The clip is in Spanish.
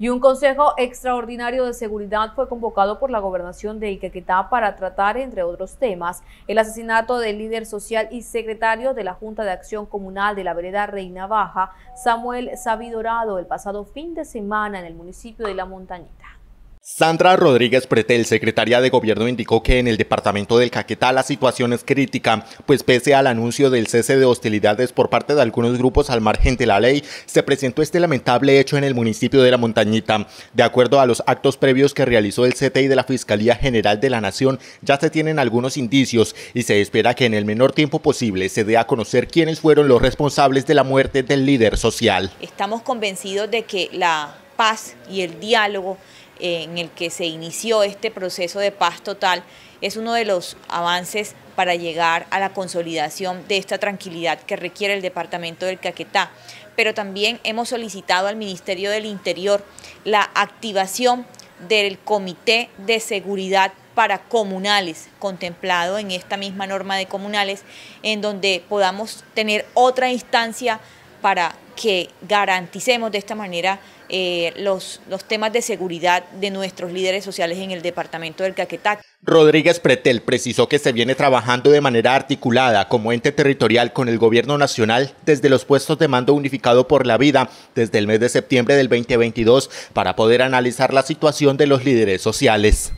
Y un consejo extraordinario de seguridad fue convocado por la gobernación de Iquequetá para tratar, entre otros temas, el asesinato del líder social y secretario de la Junta de Acción Comunal de la Vereda Reina Baja, Samuel Sabidorado, el pasado fin de semana en el municipio de La Montañita. Sandra Rodríguez Pretel, secretaria de Gobierno, indicó que en el departamento del Caquetá la situación es crítica, pues pese al anuncio del cese de hostilidades por parte de algunos grupos al margen de la ley, se presentó este lamentable hecho en el municipio de La Montañita. De acuerdo a los actos previos que realizó el CTI de la Fiscalía General de la Nación, ya se tienen algunos indicios y se espera que en el menor tiempo posible se dé a conocer quiénes fueron los responsables de la muerte del líder social. Estamos convencidos de que la paz y el diálogo en el que se inició este proceso de paz total es uno de los avances para llegar a la consolidación de esta tranquilidad que requiere el departamento del Caquetá. Pero también hemos solicitado al Ministerio del Interior la activación del Comité de Seguridad para comunales, contemplado en esta misma norma de comunales, en donde podamos tener otra instancia para que garanticemos de esta manera eh, los, los temas de seguridad de nuestros líderes sociales en el departamento del Caquetá. Rodríguez Pretel precisó que se viene trabajando de manera articulada como ente territorial con el gobierno nacional desde los puestos de mando unificado por la vida desde el mes de septiembre del 2022 para poder analizar la situación de los líderes sociales.